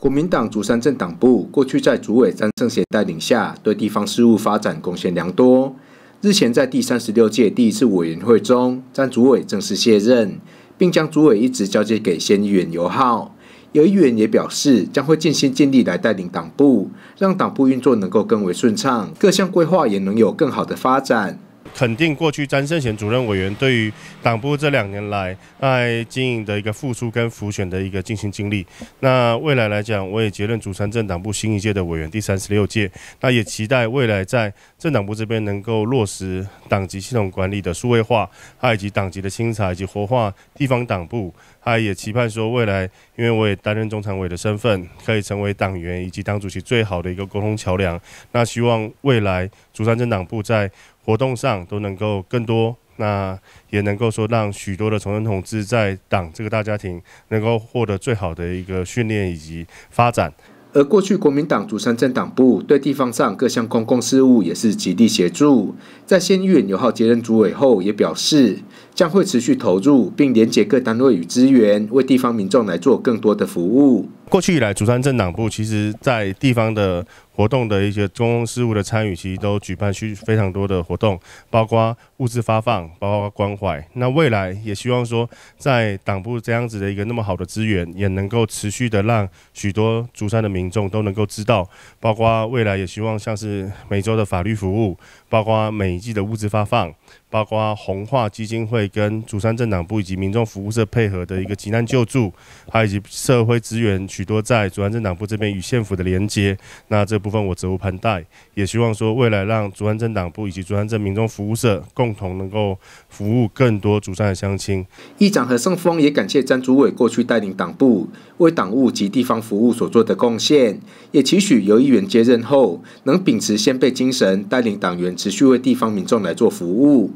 国民党竹山政党部过去在主委张胜贤带领下，对地方事务发展贡献良多。日前在第三十六届第一次委员会中，张主委正式卸任，并将主委一职交接给县议员尤浩。有议员也表示，将会尽心尽力来带领党部，让党部运作能够更为顺畅，各项规划也能有更好的发展。肯定过去詹胜贤主任委员对于党部这两年来在经营的一个付出跟浮选的一个尽心尽力。那未来来讲，我也接任主参政党部新一届的委员，第三十六届。那也期待未来在政党部这边能够落实党级系统管理的数位化，以及党级的清查以及活化地方党部。他也期盼说未来，因为我也担任中常委的身份，可以成为党员以及党主席最好的一个沟通桥梁。那希望未来。竹山镇党部在活动上都能够更多，那也能够说让许多的从政同志在党这个大家庭能够获得最好的一个训练以及发展。而过去国民党竹山镇党部对地方上各项公共事务也是极力协助。在先预选刘浩接任主委后，也表示。将会持续投入，并连接各单位与资源，为地方民众来做更多的服务。过去以来，竹山政党部其实在地方的活动的一些中事务的参与，其实都举办去非常多的活动，包括物资发放，包括关怀。那未来也希望说，在党部这样子的一个那么好的资源，也能够持续的让许多竹山的民众都能够知道。包括未来也希望像是每周的法律服务，包括每一季的物资发放，包括红化基金会。跟竹山镇党部以及民众服务社配合的一个急难救助，还有以及社会资源许多在竹山镇党部这边与县府的连接，那这部分我责无旁贷，也希望说未来让竹山镇党部以及竹山镇民众服务社共同能够服务更多竹山的乡亲。议长何盛峰也感谢詹主委过去带领党部为党务及地方服务所做的贡献，也期许由议员接任后能秉持先辈精神，带领党员持续为地方民众来做服务。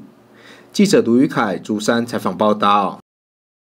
记者卢宇凯、朱山采访报道。